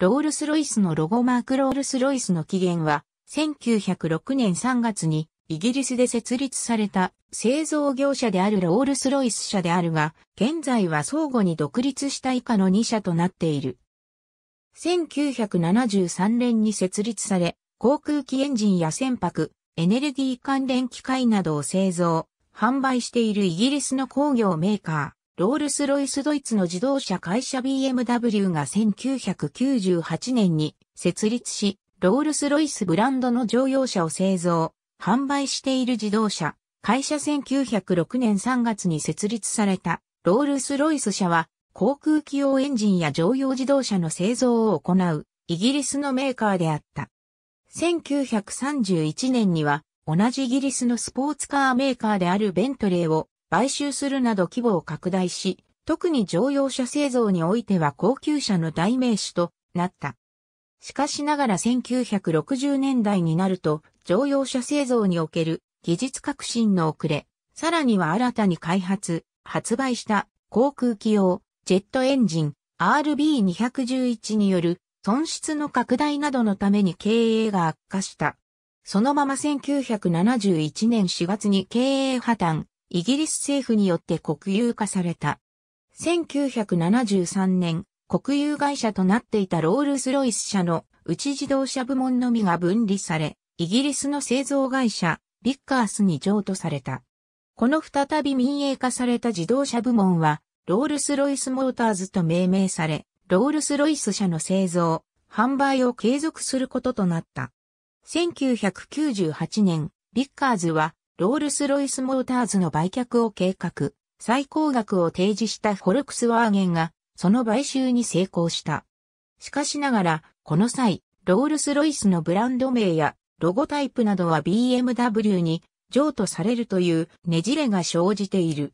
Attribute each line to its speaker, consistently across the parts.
Speaker 1: ロールスロイスのロゴマークロールスロイスの起源は、1906年3月にイギリスで設立された製造業者であるロールスロイス社であるが、現在は相互に独立した以下の2社となっている。1973年に設立され、航空機エンジンや船舶、エネルギー関連機械などを製造、販売しているイギリスの工業メーカー。ロールス・ロイスドイツの自動車会社 BMW が1998年に設立し、ロールス・ロイスブランドの乗用車を製造、販売している自動車、会社1906年3月に設立されたロールス・ロイス社は航空機用エンジンや乗用自動車の製造を行うイギリスのメーカーであった。1931年には同じイギリスのスポーツカーメーカーであるベントレーを買収するなど規模を拡大し、特に乗用車製造においては高級車の代名詞となった。しかしながら1960年代になると、乗用車製造における技術革新の遅れ、さらには新たに開発、発売した航空機用ジェットエンジン RB211 による損失の拡大などのために経営が悪化した。そのまま1971年4月に経営破綻、イギリス政府によって国有化された。1973年、国有会社となっていたロールス・ロイス社の内自動車部門のみが分離され、イギリスの製造会社、ビッカースに譲渡された。この再び民営化された自動車部門は、ロールス・ロイス・モーターズと命名され、ロールス・ロイス社の製造、販売を継続することとなった。1998年、ビッカーズはロールス・ロイス・モーターズの売却を計画、最高額を提示したフォルクスワーゲンが、その買収に成功した。しかしながら、この際、ロールス・ロイスのブランド名やロゴタイプなどは BMW に譲渡されるというねじれが生じている。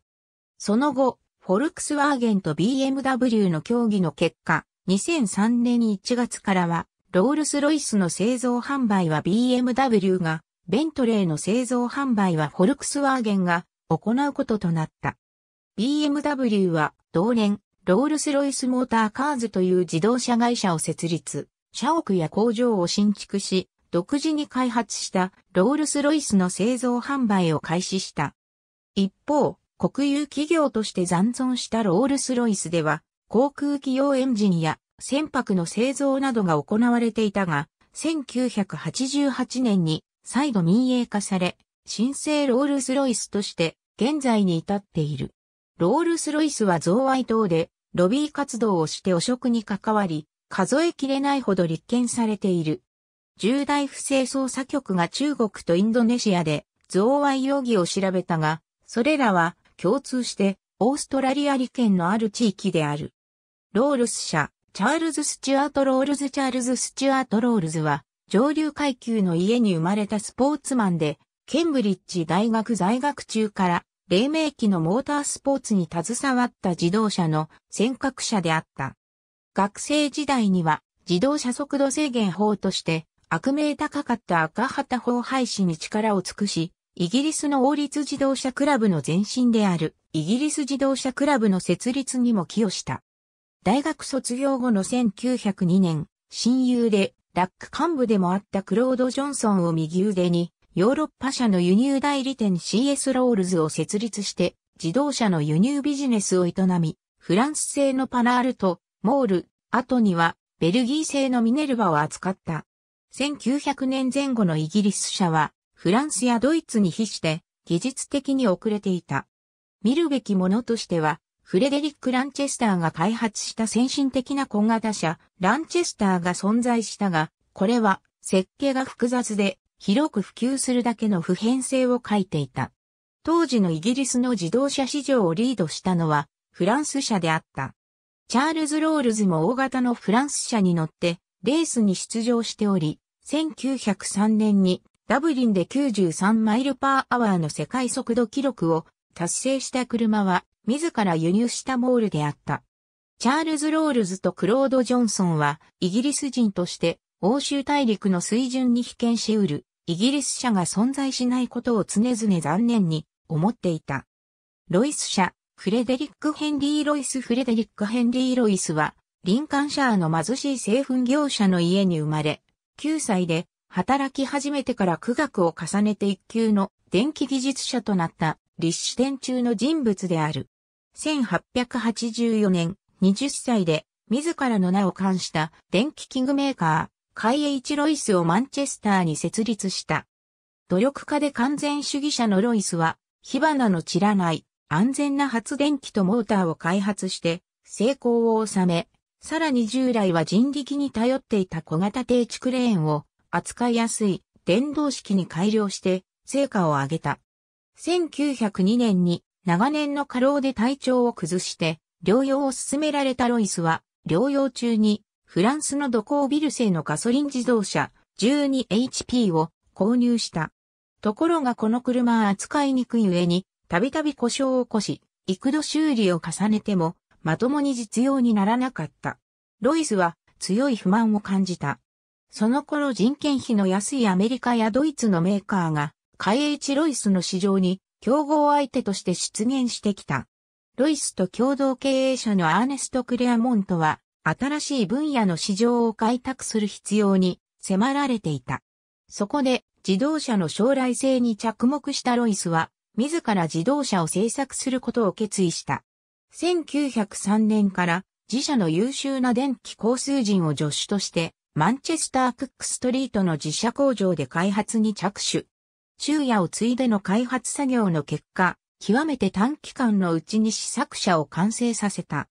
Speaker 1: その後、フォルクスワーゲンと BMW の協議の結果、2003年1月からは、ロールス・ロイスの製造販売は BMW がベントレーの製造販売はフォルクスワーゲンが行うこととなった。BMW は同年、ロールスロイスモーターカーズという自動車会社を設立、社屋や工場を新築し、独自に開発したロールスロイスの製造販売を開始した。一方、国有企業として残存したロールスロイスでは、航空機用エンジンや船舶の製造などが行われていたが、1988年に再度民営化され、新生ロールスロイスとして現在に至っている。ロールスロイスは贈賄等でロビー活動をして汚職に関わり、数えきれないほど立件されている。重大不正捜査局が中国とインドネシアで贈賄容疑を調べたが、それらは共通してオーストラリア利権のある地域である。ロールス社、チャールズ・スチュアート・ロールズ・チャールズ・スチュアート・ロールズは、上流階級の家に生まれたスポーツマンで、ケンブリッジ大学在学中から、黎明期のモータースポーツに携わった自動車の尖閣者であった。学生時代には、自動車速度制限法として、悪名高かった赤旗法廃止に力を尽くし、イギリスの王立自動車クラブの前身である、イギリス自動車クラブの設立にも寄与した。大学卒業後の1902年、親友でラック幹部でもあったクロード・ジョンソンを右腕に、ヨーロッパ社の輸入代理店 CS ロールズを設立して、自動車の輸入ビジネスを営み、フランス製のパナールとモール、後にはベルギー製のミネルバを扱った。1900年前後のイギリス社は、フランスやドイツに比して技術的に遅れていた。見るべきものとしては、フレデリック・ランチェスターが開発した先進的な小型車、ランチェスターが存在したが、これは設計が複雑で広く普及するだけの普遍性を欠いていた。当時のイギリスの自動車市場をリードしたのはフランス車であった。チャールズ・ロールズも大型のフランス車に乗ってレースに出場しており、1903年にダブリンで93マイルパーアワーの世界速度記録を達成した車は自ら輸入したモールであった。チャールズ・ロールズとクロード・ジョンソンは、イギリス人として、欧州大陸の水準に被験し得る、イギリス社が存在しないことを常々残念に思っていた。ロイス社、フレデリック・ヘンリー・ロイス・フレデリック・ヘンリー・ロイスは、リンカンシャーの貧しい製粉業者の家に生まれ、9歳で働き始めてから苦学を重ねて一級の電気技術者となった立志店中の人物である。1884年、20歳で、自らの名を冠した電気器具メーカー、海イ一ロイスをマンチェスターに設立した。努力家で完全主義者のロイスは、火花の散らない安全な発電機とモーターを開発して成功を収め、さらに従来は人力に頼っていた小型低地クレーンを扱いやすい電動式に改良して成果を上げた。1902年に長年の過労で体調を崩して、療養を進められたロイスは、療養中に、フランスのドコービル製のガソリン自動車 12HP を購入した。ところがこの車は扱いにくい上に、たびたび故障を起こし、幾度修理を重ねても、まともに実用にならなかった。ロイスは強い不満を感じた。その頃人件費の安いアメリカやドイツのメーカーが、海英チロイスの市場に競合相手として出現してきた。ロイスと共同経営者のアーネスト・クレアモントは、新しい分野の市場を開拓する必要に迫られていた。そこで、自動車の将来性に着目したロイスは、自ら自動車を製作することを決意した。1903年から自社の優秀な電気工数人を助手として、マンチェスター・クックストリートの自社工場で開発に着手。昼夜を継いでの開発作業の結果、極めて短期間のうちに試作車を完成させた。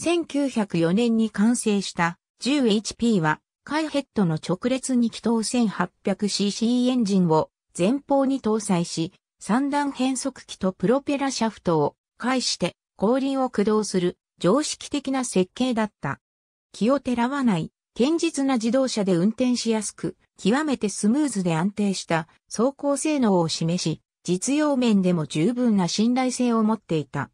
Speaker 1: 1904年に完成した 10HP は、カイヘッドの直列2気筒 1800cc エンジンを前方に搭載し、三段変速機とプロペラシャフトを介して後輪を駆動する常識的な設計だった。気をてらわない堅実な自動車で運転しやすく、極めてスムーズで安定した走行性能を示し、実用面でも十分な信頼性を持っていた。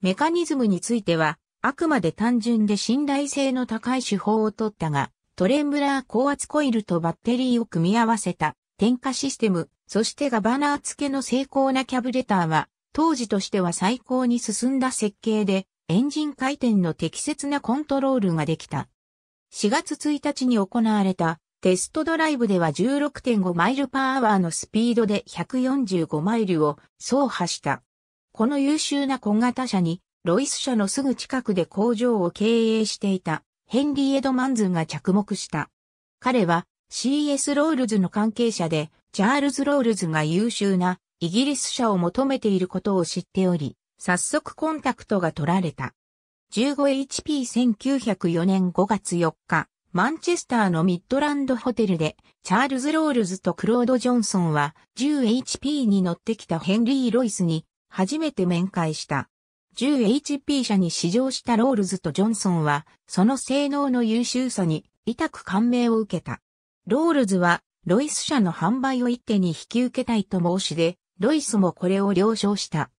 Speaker 1: メカニズムについては、あくまで単純で信頼性の高い手法を取ったが、トレンブラー高圧コイルとバッテリーを組み合わせた点火システム、そしてガバナー付けの精巧なキャブレターは、当時としては最高に進んだ設計で、エンジン回転の適切なコントロールができた。4月1日に行われたテストドライブでは16.5マイルパーアワーのスピードで145マイルを走破した。この優秀な小型車にロイス社のすぐ近くで工場を経営していたヘンリー・エドマンズが着目した。彼は CS ロールズの関係者でチャールズ・ロールズが優秀なイギリス車を求めていることを知っており、早速コンタクトが取られた。15HP1904 年5月4日、マンチェスターのミッドランドホテルで、チャールズ・ロールズとクロード・ジョンソンは 10HP に乗ってきたヘンリー・ロイスに初めて面会した。10HP 社に試乗したロールズとジョンソンは、その性能の優秀さに痛く感銘を受けた。ロールズは、ロイス社の販売を一手に引き受けたいと申し出、ロイスもこれを了承した。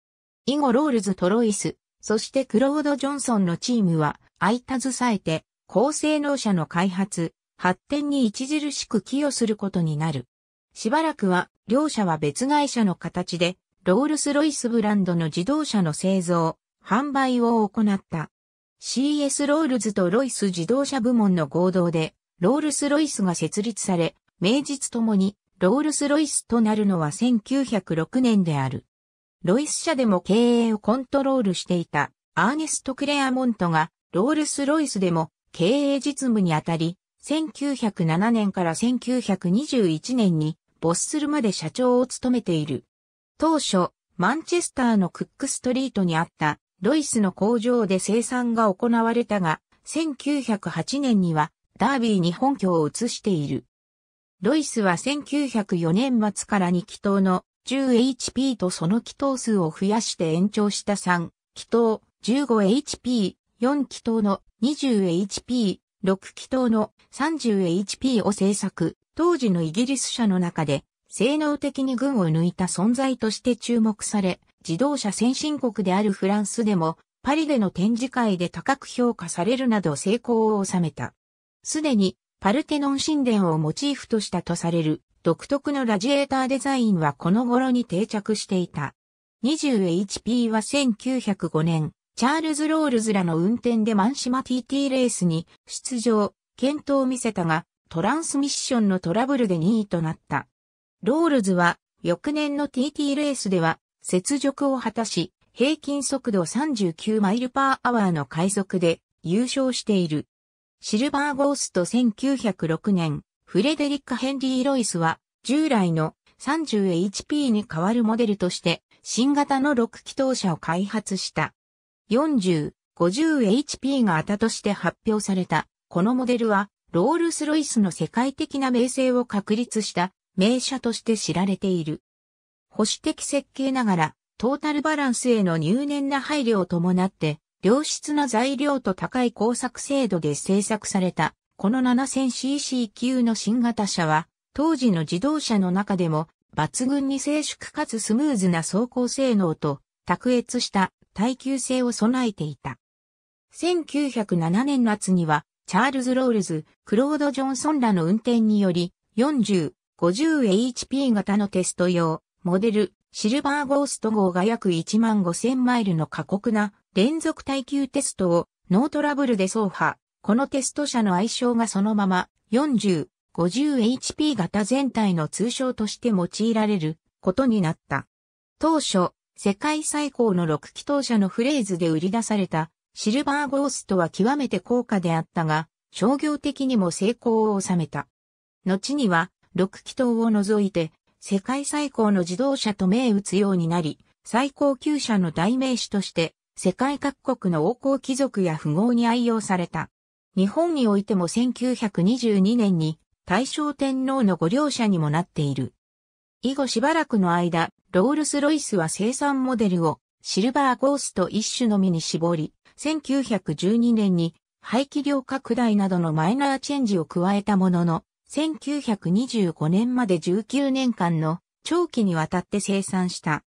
Speaker 1: 以後ロールズとロイス、そしてクロード・ジョンソンのチームは、相携えて、高性能車の開発、発展に著しく寄与することになる。しばらくは、両社は別会社の形で、ロールス・ロイスブランドの自動車の製造、販売を行った。CS ロールズとロイス自動車部門の合同で、ロールス・ロイスが設立され、名実ともにロールス・ロイスとなるのは1906年である。ロイス社でも経営をコントロールしていたアーネスト・クレアモントがロールス・ロイスでも経営実務にあたり、1907年から1921年に没するまで社長を務めている。当初、マンチェスターのクックストリートにあったロイスの工場で生産が行われたが、1908年にはダービーに本拠を移している。ロイスは1904年末から2期等の 10HP とその気筒数を増やして延長した3、気筒 15HP、4気筒の 20HP、6気筒の 30HP を制作、当時のイギリス車の中で、性能的に群を抜いた存在として注目され、自動車先進国であるフランスでも、パリでの展示会で高く評価されるなど成功を収めた。すでに、パルテノン神殿をモチーフとしたとされる、独特のラジエーターデザインはこの頃に定着していた。20HP は1905年、チャールズ・ロールズらの運転でマンシマ TT レースに出場、検討を見せたが、トランスミッションのトラブルで2位となった。ロールズは、翌年の TT レースでは、雪辱を果たし、平均速度39マイルパーアワーの快速で優勝している。シルバーゴースト1906年、フレデリック・ヘンリー・ロイスは、従来の 30HP に代わるモデルとして、新型の6気筒車を開発した。40、50HP が型として発表された。このモデルは、ロールス・ロイスの世界的な名声を確立した名車として知られている。保守的設計ながら、トータルバランスへの入念な配慮を伴って、良質な材料と高い工作精度で製作されたこの 7000cc 級の新型車は、当時の自動車の中でも、抜群に静粛かつスムーズな走行性能と、卓越した耐久性を備えていた。1907年夏には、チャールズ・ロールズ、クロード・ジョンソンらの運転により、40、50HP 型のテスト用、モデル、シルバーゴースト号が約1万5000マイルの過酷な連続耐久テストをノートラブルで走破、このテスト車の愛称がそのまま 40-50HP 型全体の通称として用いられることになった。当初、世界最高の6気筒車のフレーズで売り出されたシルバーゴーストは極めて高価であったが、商業的にも成功を収めた。後には、6気筒を除いて、世界最高の自動車と銘打つようになり、最高級車の代名詞として、世界各国の王侯貴族や富豪に愛用された。日本においても1922年に大正天皇のご両者にもなっている。以後しばらくの間、ロールス・ロイスは生産モデルをシルバーゴースト一種のみに絞り、1912年に排気量拡大などのマイナーチェンジを加えたものの、1925年まで19年間の長期にわたって生産した。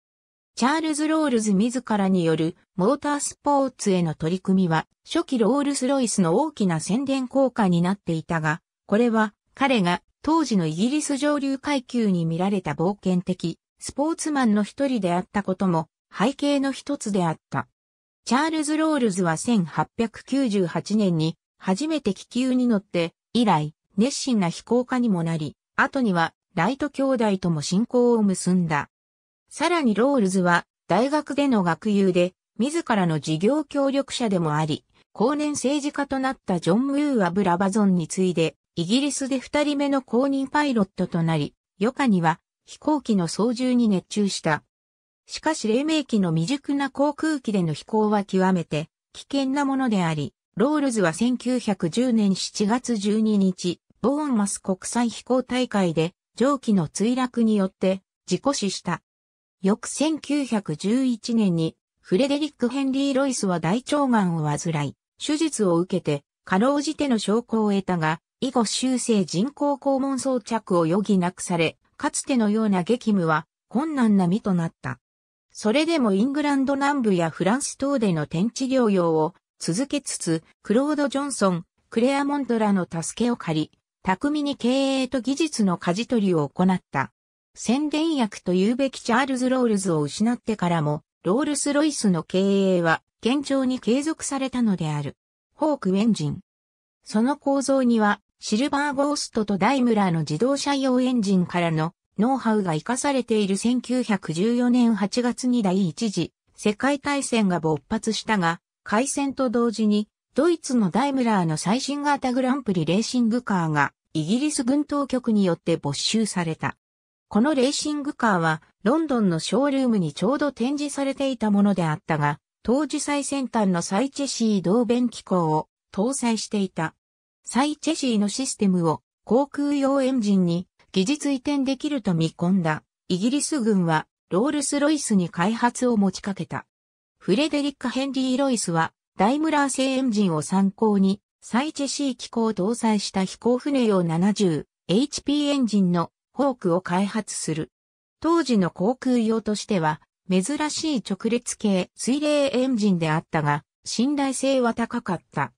Speaker 1: チャールズ・ロールズ自らによるモータースポーツへの取り組みは初期ロールス・ロイスの大きな宣伝効果になっていたが、これは彼が当時のイギリス上流階級に見られた冒険的スポーツマンの一人であったことも背景の一つであった。チャールズ・ロールズは1898年に初めて気球に乗って以来熱心な飛行家にもなり、後にはライト兄弟とも親交を結んだ。さらにロールズは大学での学友で自らの事業協力者でもあり、後年政治家となったジョン・ムーア・ブラバゾンに次いで、イギリスで二人目の公認パイロットとなり、余暇には飛行機の操縦に熱中した。しかし黎明期の未熟な航空機での飛行は極めて危険なものであり、ロールズは1910年7月12日、ボーンマス国際飛行大会で蒸気の墜落によって事故死した。翌1911年に、フレデリック・ヘンリー・ロイスは大腸がんを患い、手術を受けて、かろうじての証拠を得たが、以後修正人工肛門装着を余儀なくされ、かつてのような激務は困難な身となった。それでもイングランド南部やフランス等での天地療養を続けつつ、クロード・ジョンソン、クレアモントらの助けを借り、巧みに経営と技術の舵取りを行った。宣伝役と言うべきチャールズ・ロールズを失ってからも、ロールス・ロイスの経営は、堅調に継続されたのである。ホークエンジン。その構造には、シルバーゴーストとダイムラーの自動車用エンジンからのノウハウが活かされている1914年8月に第一次世界大戦が勃発したが、開戦と同時にドイツのダイムラーの最新型グランプリレーシングカーがイギリス軍当局によって没収された。このレーシングカーはロンドンのショールームにちょうど展示されていたものであったが、当時最先端のサイチェシー同弁機構を搭載していた。サイチェシーのシステムを航空用エンジンに技術移転できると見込んだイギリス軍はロールス・ロイスに開発を持ちかけた。フレデリック・ヘンリー・ロイスはダイムラー製エンジンを参考にサイチェシー機構を搭載した飛行船用 70HP エンジンのフォークを開発する。当時の航空用としては、珍しい直列系水冷エンジンであったが、信頼性は高かった。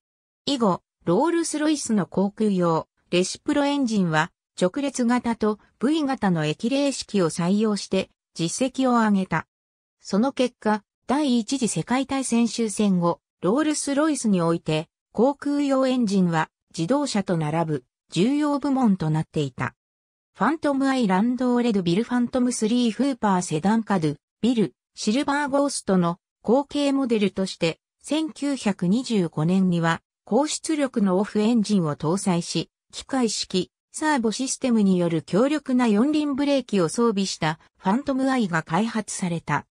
Speaker 1: 以後、ロールスロイスの航空用、レシプロエンジンは、直列型と V 型の液冷式を採用して、実績を上げた。その結果、第一次世界大戦終戦後、ロールスロイスにおいて、航空用エンジンは自動車と並ぶ重要部門となっていた。ファントムアイランドオレドビルファントム3フーパーセダンカドゥ、ビル、シルバーゴーストの後継モデルとして、1925年には高出力のオフエンジンを搭載し、機械式、サーボシステムによる強力な四輪ブレーキを装備したファントムアイが開発された。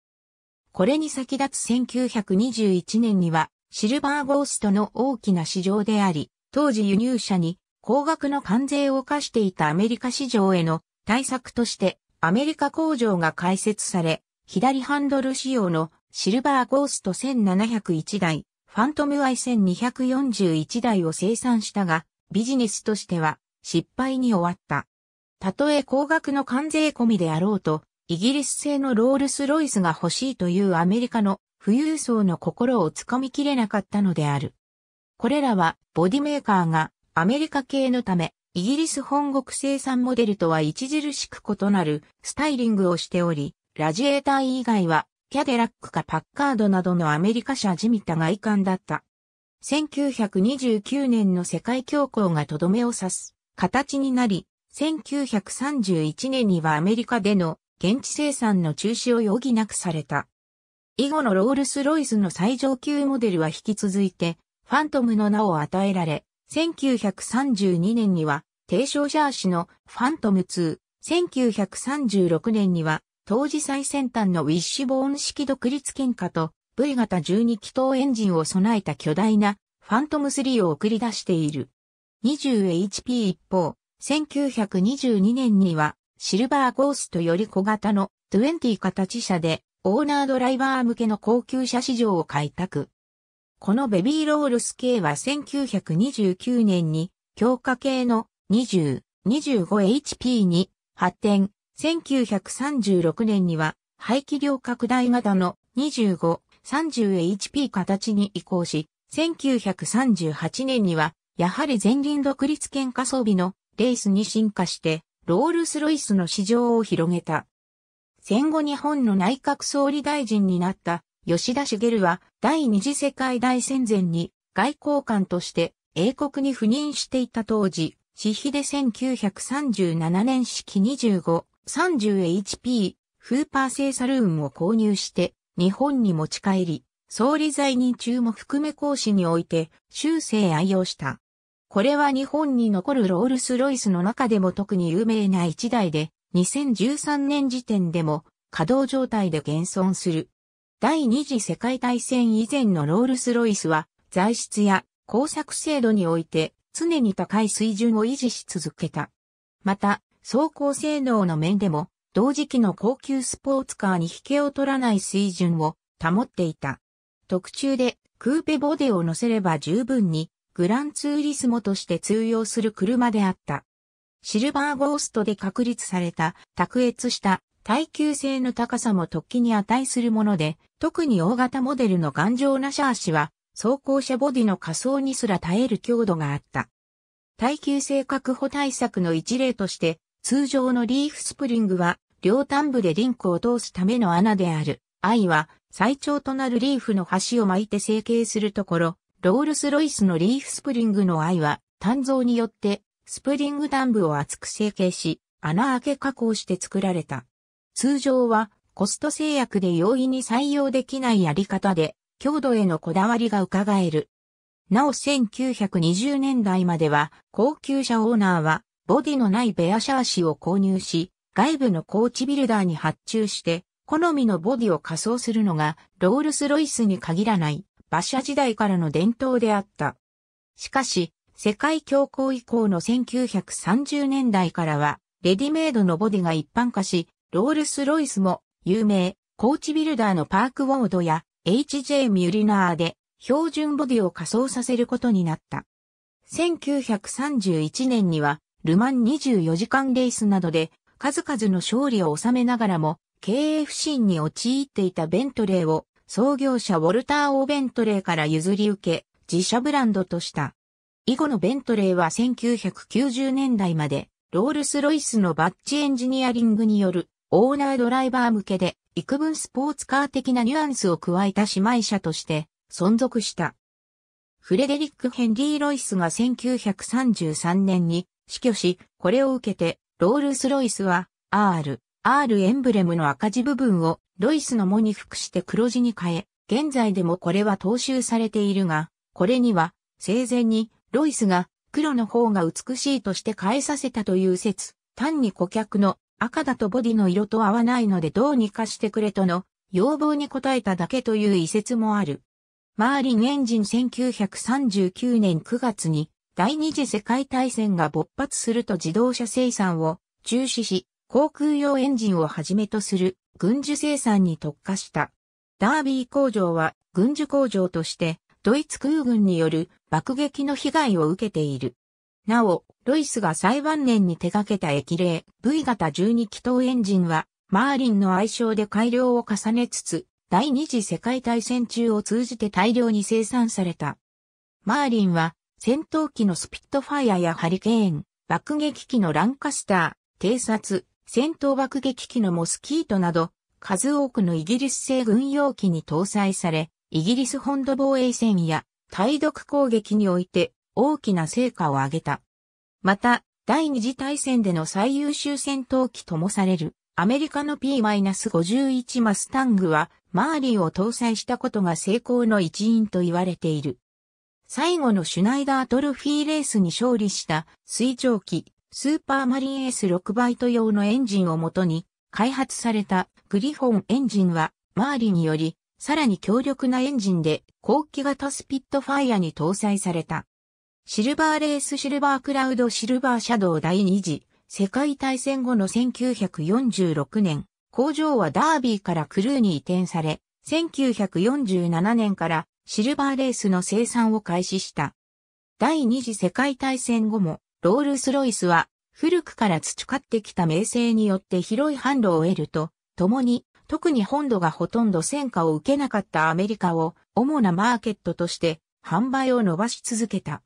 Speaker 1: これに先立つ1921年にはシルバーゴーストの大きな市場であり、当時輸入車に高額の関税を課していたアメリカ市場への対策としてアメリカ工場が開設され、左ハンドル仕様のシルバーゴースト1701台、ファントム I1241 台を生産したが、ビジネスとしては失敗に終わった。たとえ高額の関税込みであろうと、イギリス製のロールスロイスが欲しいというアメリカの富裕層の心をつかみきれなかったのである。これらはボディメーカーがアメリカ系のため、イギリス本国生産モデルとは著しく異なるスタイリングをしており、ラジエーター以外はキャデラックかパッカードなどのアメリカ車じみた外観だった。1929年の世界恐慌がとどめを刺す形になり、1931年にはアメリカでの現地生産の中止を余儀なくされた。以後のロールス・ロイスの最上級モデルは引き続いて、ファントムの名を与えられ、1932年には、低照者足氏のファントム2、1936年には、当時最先端のウィッシュボーン式独立喧嘩と V 型12気筒エンジンを備えた巨大なファントム3を送り出している。20HP 一方、1922年にはシルバーゴーストより小型の20形車でオーナードライバー向けの高級車市場を開拓。このベビーロールス系は1929年に強化系の 20-25HP に発展、1936年には排気量拡大型の 25-30HP 形に移行し、1938年にはやはり前輪独立圏嘩装備のレースに進化して、ロールスロイスの市場を広げた。戦後日本の内閣総理大臣になった吉田茂は第二次世界大戦前に外交官として英国に赴任していた当時、私費で1937年式25、30HP、フーパー製サルーンを購入して日本に持ち帰り、総理在任中も含め講師において修正愛用した。これは日本に残るロールスロイスの中でも特に有名な一台で、2013年時点でも稼働状態で現存する第二次世界大戦以前のロールスロイスは、材質や工作制度において常に高い水準を維持し続けた。また、走行性能の面でも、同時期の高級スポーツカーに引けを取らない水準を保っていた。特注でクーペボデを乗せれば十分にグランツーリスモとして通用する車であった。シルバーゴーストで確立された卓越した耐久性の高さも突起に値するもので、特に大型モデルの頑丈なシャーシは、走行車ボディの仮想にすら耐える強度があった。耐久性確保対策の一例として、通常のリーフスプリングは、両端部でリンクを通すための穴である。I は、最長となるリーフの端を巻いて成形するところ、ロールスロイスのリーフスプリングの I は、単造によって、スプリング端部を厚く成形し、穴開け加工して作られた。通常はコスト制約で容易に採用できないやり方で、強度へのこだわりが伺える。なお1920年代までは、高級車オーナーは、ボディのないベアシャーシを購入し、外部のコーチビルダーに発注して、好みのボディを仮装するのが、ロールスロイスに限らない、馬車時代からの伝統であった。しかし、世界恐慌以降の1930年代からは、レディメイドのボディが一般化し、ロールス・ロイスも有名、コーチビルダーのパークウォードや HJ ミュリナーで標準ボディを仮装させることになった。1931年にはルマン24時間レースなどで数々の勝利を収めながらも経営不振に陥っていたベントレーを創業者ウォルター・オーベントレーから譲り受け自社ブランドとした。以後のベントレーは1990年代までロールス・ロイスのバッチエンジニアリングによるオーナードライバー向けで幾分スポーツカー的なニュアンスを加えた姉妹車として存続した。フレデリック・ヘンリー・ロイスが1933年に死去し、これを受けてロールス・ロイスは R、R エンブレムの赤字部分をロイスの藻に服して黒字に変え、現在でもこれは踏襲されているが、これには生前にロイスが黒の方が美しいとして変えさせたという説、単に顧客の赤だとボディの色と合わないのでどうにかしてくれとの要望に応えただけという遺説もある。マーリンエンジン1939年9月に第二次世界大戦が勃発すると自動車生産を中止し、航空用エンジンをはじめとする軍需生産に特化した。ダービー工場は軍需工場としてドイツ空軍による爆撃の被害を受けている。なお、ロイスが最晩年に手掛けた液冷 V 型12気筒エンジンは、マーリンの愛称で改良を重ねつつ、第二次世界大戦中を通じて大量に生産された。マーリンは、戦闘機のスピットファイアやハリケーン、爆撃機のランカスター、偵察、戦闘爆撃機のモスキートなど、数多くのイギリス製軍用機に搭載され、イギリス本土防衛戦や対独攻撃において大きな成果を上げた。また、第二次大戦での最優秀戦闘機ともされる、アメリカの P-51 マスタングは、マーリーを搭載したことが成功の一因と言われている。最後のシュナイダートルフィーレースに勝利した水蒸気スーパーマリン S6 バイト用のエンジンをもとに開発されたグリフォンエンジンはマーリーによりさらに強力なエンジンで後期型スピットファイアに搭載された。シルバーレースシルバークラウドシルバーシャドウ第2次世界大戦後の1946年、工場はダービーからクルーに移転され、1947年からシルバーレースの生産を開始した。第二次世界大戦後も、ロールスロイスは古くから培ってきた名声によって広い販路を得ると、共に、特に本土がほとんど戦果を受けなかったアメリカを主なマーケットとして販売を伸ばし続けた。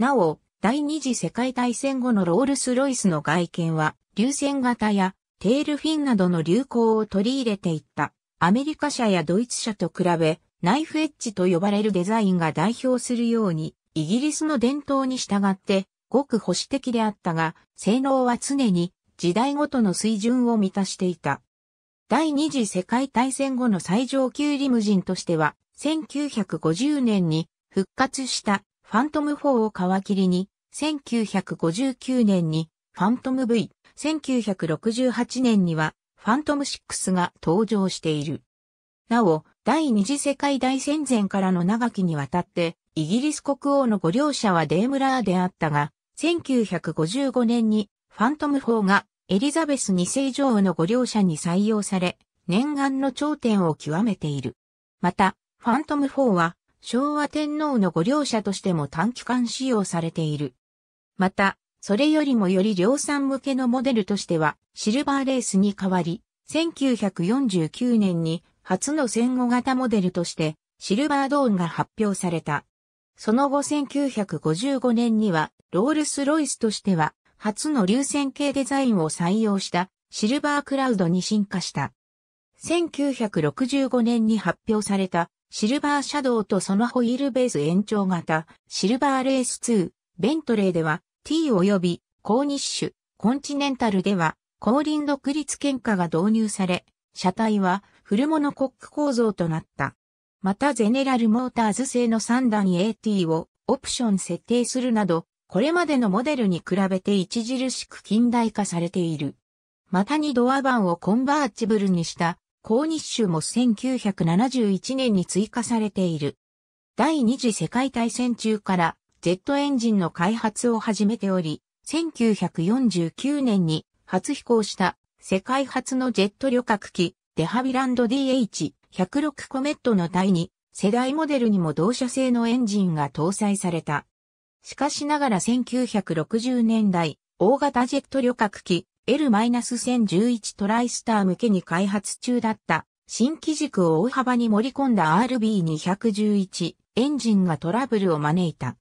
Speaker 1: なお、第二次世界大戦後のロールス・ロイスの外見は、流線型やテールフィンなどの流行を取り入れていった。アメリカ車やドイツ車と比べ、ナイフエッジと呼ばれるデザインが代表するように、イギリスの伝統に従って、ごく保守的であったが、性能は常に時代ごとの水準を満たしていた。第二次世界大戦後の最上級リムジンとしては、1950年に復活したファントム4を皮切りに、1959年にファントム V、1968年にはファントム6が登場している。なお、第二次世界大戦前からの長きにわたって、イギリス国王のご両者はデームラーであったが、1955年にファントム4がエリザベス2世女王のご両者に採用され、念願の頂点を極めている。また、ファントム4は昭和天皇の御両者としても短期間使用されている。また、それよりもより量産向けのモデルとしては、シルバーレースに代わり、1949年に初の戦後型モデルとして、シルバードーンが発表された。その後1955年には、ロールス・ロイスとしては、初の流線形デザインを採用したシルバークラウドに進化した。1965年に発表されたシルバーシャドウとそのホイールベース延長型、シルバーレース2、ベントレーでは T 及びコーニッシュ、コンチネンタルでは後輪独立喧嘩が導入され、車体はフルモノコック構造となった。またゼネラルモーターズ製の3段 AT をオプション設定するなど、これまでのモデルに比べて著しく近代化されている。またにドア板をコンバーチブルにした高日州も1971年に追加されている。第二次世界大戦中からジェットエンジンの開発を始めており、1949年に初飛行した世界初のジェット旅客機デハビランド DH106 コメットの第2世代モデルにも同社製のエンジンが搭載された。しかしながら1960年代、大型ジェット旅客機 L-1011 トライスター向けに開発中だった新機軸を大幅に盛り込んだ RB211 エンジンがトラブルを招いた。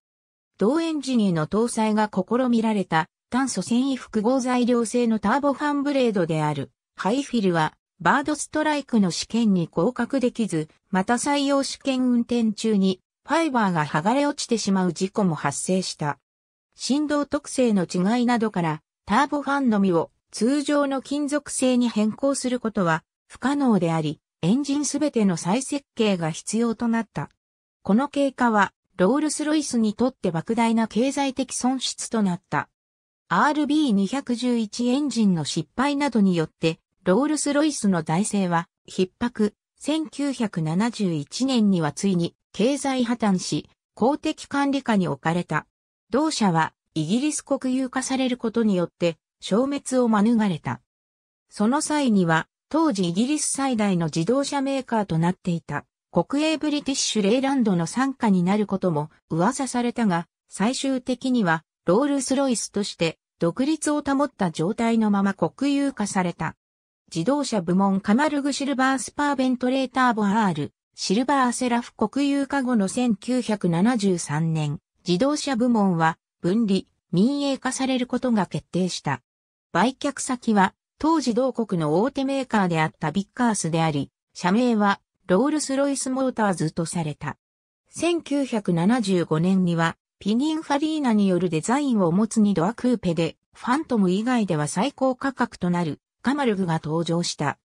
Speaker 1: 同エンジンへの搭載が試みられた炭素繊維複合材料製のターボファンブレードであるハイフィルはバードストライクの試験に合格できず、また採用試験運転中にファイバーが剥がれ落ちてしまう事故も発生した。振動特性の違いなどからターボファンのみを通常の金属製に変更することは不可能であり、エンジンすべての再設計が必要となった。この経過は、ロールスロイスにとって莫大な経済的損失となった。RB211 エンジンの失敗などによって、ロールスロイスの財政は、逼迫、1971年にはついに経済破綻し、公的管理下に置かれた。同社はイギリス国有化されることによって消滅を免れた。その際には、当時イギリス最大の自動車メーカーとなっていた、国営ブリティッシュレイランドの参加になることも噂されたが、最終的にはロールスロイスとして独立を保った状態のまま国有化された。自動車部門カマルグシルバースパーベントレーターボアール、シルバーセラフ国有化後の1973年、自動車部門は分離、民営化されることが決定した。売却先は、当時同国の大手メーカーであったビッカースであり、社名は、ロールス・ロイス・モーターズとされた。1975年には、ピニンファリーナによるデザインを持つ2ドアクーペで、ファントム以外では最高価格となる、カマルグが登場した。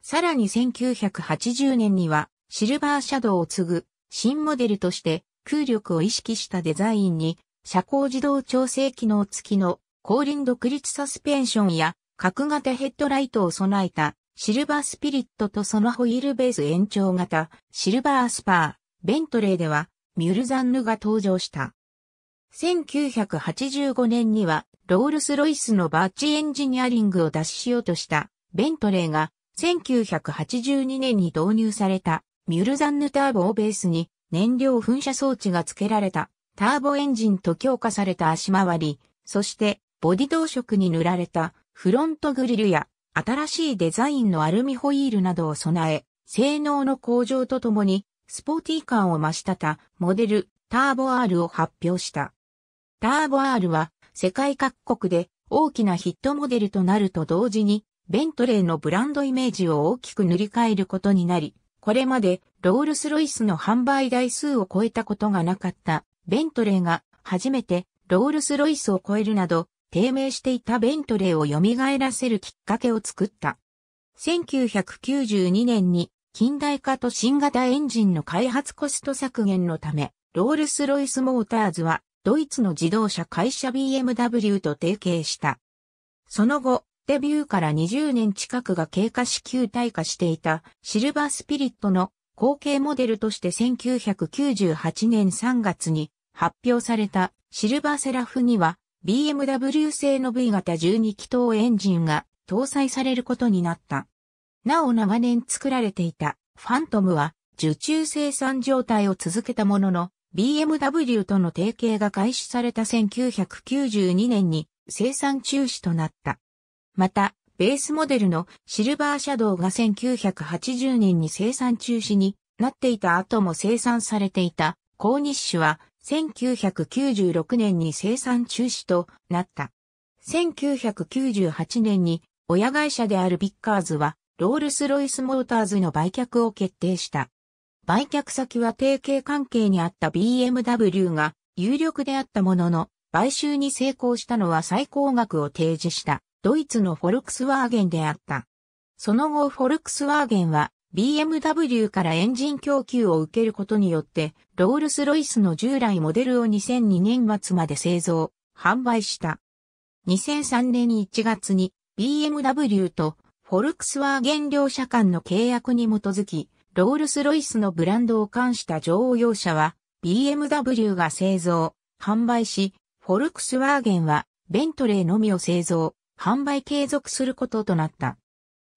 Speaker 1: さらに1980年には、シルバーシャドウを継ぐ、新モデルとして、空力を意識したデザインに車高自動調整機能付きの後輪独立サスペンションや角型ヘッドライトを備えたシルバースピリットとそのホイールベース延長型シルバースパー、ベントレーではミュルザンヌが登場した。1985年にはロールスロイスのバーチエンジニアリングを脱しようとしたベントレーが1982年に導入されたミュルザンヌターボをベースに燃料噴射装置が付けられたターボエンジンと強化された足回り、そしてボディ同色に塗られたフロントグリルや新しいデザインのアルミホイールなどを備え、性能の向上とともにスポーティー感を増したたモデルターボ R を発表した。ターボ R は世界各国で大きなヒットモデルとなると同時にベントレーのブランドイメージを大きく塗り替えることになり、これまでロールスロイスの販売台数を超えたことがなかったベントレーが初めてロールスロイスを超えるなど、低迷していたベントレーを蘇らせるきっかけを作った。1992年に近代化と新型エンジンの開発コスト削減のため、ロールスロイスモーターズはドイツの自動車会社 BMW と提携した。その後、デビューから20年近くが経過し急退化していたシルバースピリットの後継モデルとして1998年3月に発表されたシルバーセラフには BMW 製の V 型12気筒エンジンが搭載されることになった。なお長年作られていたファントムは受注生産状態を続けたものの BMW との提携が開始された1992年に生産中止となった。また、ベースモデルのシルバーシャドウが1980年に生産中止になっていた後も生産されていたッシュは1996年に生産中止となった。1998年に親会社であるビッカーズはロールスロイスモーターズの売却を決定した。売却先は提携関係にあった BMW が有力であったものの買収に成功したのは最高額を提示したドイツのフォルクスワーゲンであった。その後フォルクスワーゲンは BMW からエンジン供給を受けることによって、ロールスロイスの従来モデルを2002年末まで製造、販売した。2003年1月に BMW とフォルクスワーゲン両社間の契約に基づき、ロールスロイスのブランドを冠した乗用車は、BMW が製造、販売し、フォルクスワーゲンはベントレーのみを製造、販売継続することとなった。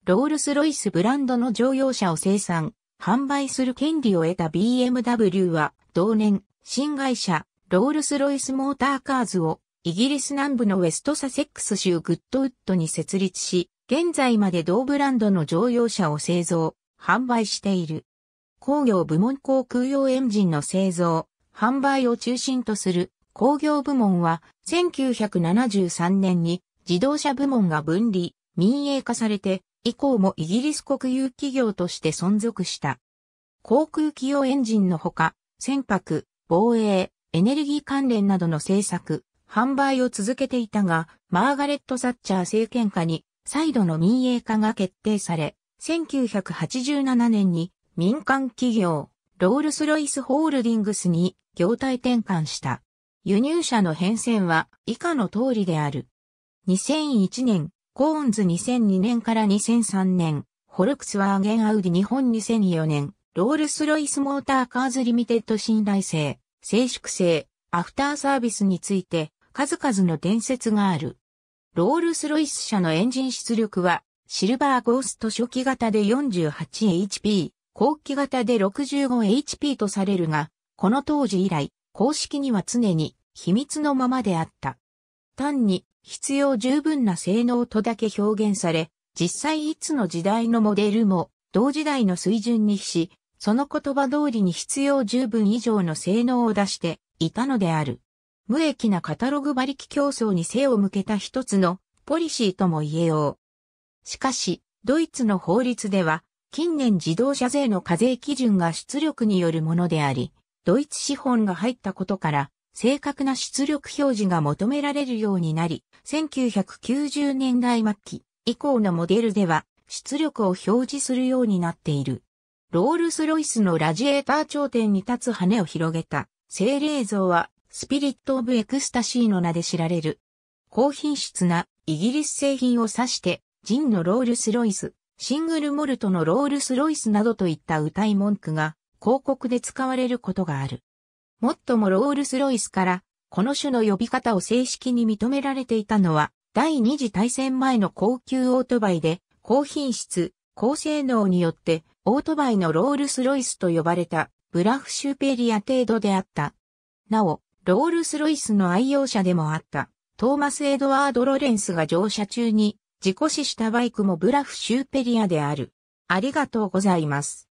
Speaker 1: ロールス・ロイスブランドの乗用車を生産、販売する権利を得た BMW は、同年、新会社、ロールス・ロイス・モーターカーズを、イギリス南部のウェストサセックス州グッドウッドに設立し、現在まで同ブランドの乗用車を製造、販売している。工業部門航空用エンジンの製造、販売を中心とする工業部門は、1973年に自動車部門が分離、民営化されて以降もイギリス国有企業として存続した。航空機用エンジンのほか、船舶、防衛、エネルギー関連などの政策、販売を続けていたが、マーガレット・サッチャー政権下に再度の民営化が決定され、1987年に民間企業、ロールス・ロイス・ホールディングスに業態転換した。輸入車の変遷は以下の通りである。2001年、コーンズ2002年から2003年、ホルクスワーゲンアウディ日本2004年、ロールスロイスモーターカーズリミテッド信頼性、静粛性、アフターサービスについて数々の伝説がある。ロールスロイス社のエンジン出力は、シルバーゴースト初期型で 48HP、後期型で 65HP とされるが、この当時以来、公式には常に秘密のままであった。単に必要十分な性能とだけ表現され、実際いつの時代のモデルも同時代の水準に比し、その言葉通りに必要十分以上の性能を出していたのである。無益なカタログ馬力競争に背を向けた一つのポリシーとも言えよう。しかし、ドイツの法律では、近年自動車税の課税基準が出力によるものであり、ドイツ資本が入ったことから、正確な出力表示が求められるようになり、1990年代末期以降のモデルでは出力を表示するようになっている。ロールスロイスのラジエーター頂点に立つ羽を広げた精霊像はスピリット・オブ・エクスタシーの名で知られる。高品質なイギリス製品を指して、ジンのロールスロイス、シングルモルトのロールスロイスなどといった歌い文句が広告で使われることがある。もっともロールスロイスから、この種の呼び方を正式に認められていたのは、第二次大戦前の高級オートバイで、高品質、高性能によって、オートバイのロールスロイスと呼ばれた、ブラフシューペリア程度であった。なお、ロールスロイスの愛用者でもあった、トーマス・エドワード・ロレンスが乗車中に、事故死したバイクもブラフシューペリアである。ありがとうございます。